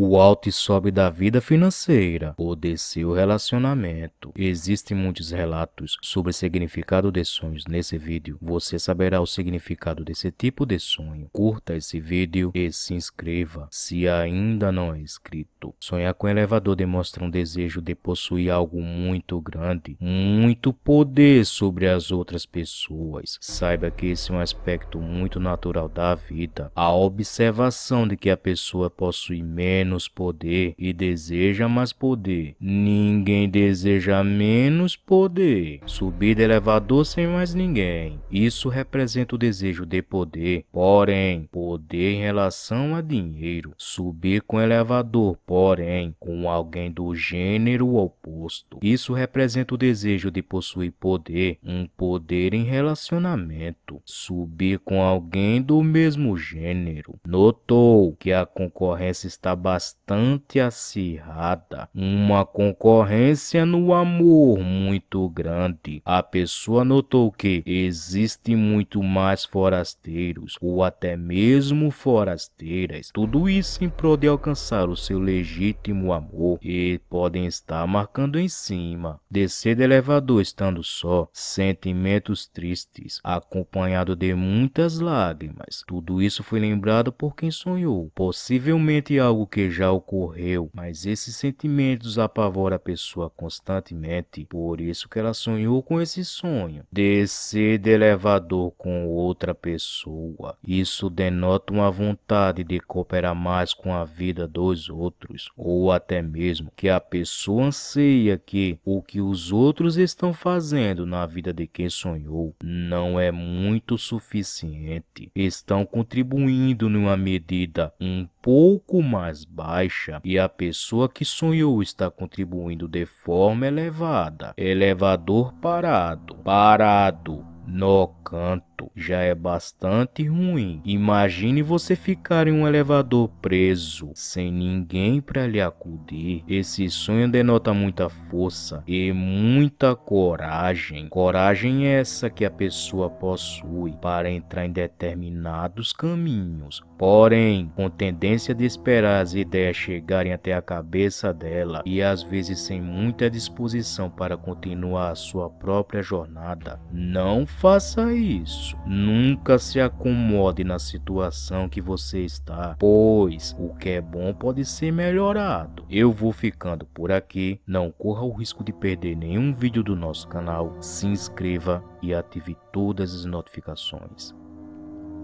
O alto e sobe da vida financeira, o descer o relacionamento. Existem muitos relatos sobre o significado de sonhos nesse vídeo. Você saberá o significado desse tipo de sonho. Curta esse vídeo e se inscreva se ainda não é inscrito. Sonhar com elevador demonstra um desejo de possuir algo muito grande, muito poder sobre as outras pessoas. Saiba que esse é um aspecto muito natural da vida. A observação de que a pessoa possui menos menos poder e deseja mais poder. Ninguém deseja menos poder. Subir de elevador sem mais ninguém. Isso representa o desejo de poder, porém, poder em relação a dinheiro. Subir com elevador, porém, com alguém do gênero oposto. Isso representa o desejo de possuir poder, um poder em relacionamento. Subir com alguém do mesmo gênero. Notou que a concorrência está bastante bastante acirrada, uma concorrência no amor muito grande. A pessoa notou que existe muito mais forasteiros ou até mesmo forasteiras, tudo isso em prol de alcançar o seu legítimo amor e podem estar marcando em cima. Descer do elevador estando só, sentimentos tristes, acompanhado de muitas lágrimas. Tudo isso foi lembrado por quem sonhou, possivelmente algo que que já ocorreu, mas esses sentimentos apavoram a pessoa constantemente, por isso que ela sonhou com esse sonho. Descer de elevador com outra pessoa, isso denota uma vontade de cooperar mais com a vida dos outros, ou até mesmo que a pessoa anseia que o que os outros estão fazendo na vida de quem sonhou não é muito suficiente. Estão contribuindo numa medida um pouco mais baixa e a pessoa que sonhou está contribuindo de forma elevada. Elevador parado, parado, no canto. Já é bastante ruim. Imagine você ficar em um elevador preso, sem ninguém para lhe acudir. Esse sonho denota muita força e muita coragem. Coragem é essa que a pessoa possui para entrar em determinados caminhos. Porém, com tendência de esperar as ideias chegarem até a cabeça dela e às vezes sem muita disposição para continuar a sua própria jornada, não faça isso. Nunca se acomode na situação que você está, pois o que é bom pode ser melhorado. Eu vou ficando por aqui. Não corra o risco de perder nenhum vídeo do nosso canal. Se inscreva e ative todas as notificações.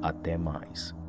Até mais.